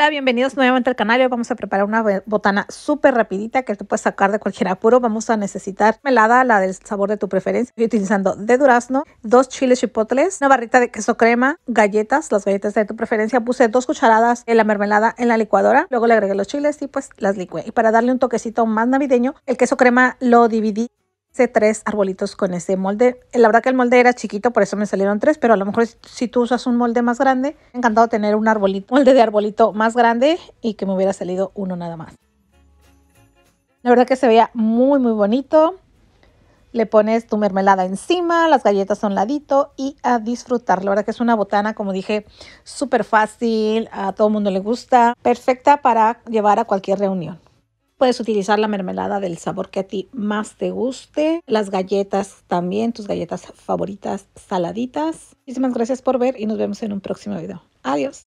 Hola, bienvenidos nuevamente al canal. Hoy vamos a preparar una botana súper rapidita que te puedes sacar de cualquier apuro. Vamos a necesitar melada, la del sabor de tu preferencia. Estoy utilizando de durazno, dos chiles chipotles, una barrita de queso crema, galletas, las galletas de tu preferencia. Puse dos cucharadas en la mermelada en la licuadora, luego le agregué los chiles y pues las licué. Y para darle un toquecito más navideño, el queso crema lo dividí hice tres arbolitos con ese molde. La verdad que el molde era chiquito, por eso me salieron tres, pero a lo mejor si tú usas un molde más grande, me encantado tener un arbolito, molde de arbolito más grande y que me hubiera salido uno nada más. La verdad que se veía muy, muy bonito. Le pones tu mermelada encima, las galletas a un ladito y a disfrutar. La verdad que es una botana, como dije, súper fácil, a todo mundo le gusta, perfecta para llevar a cualquier reunión. Puedes utilizar la mermelada del sabor que a ti más te guste. Las galletas también, tus galletas favoritas saladitas. Muchísimas gracias por ver y nos vemos en un próximo video. Adiós.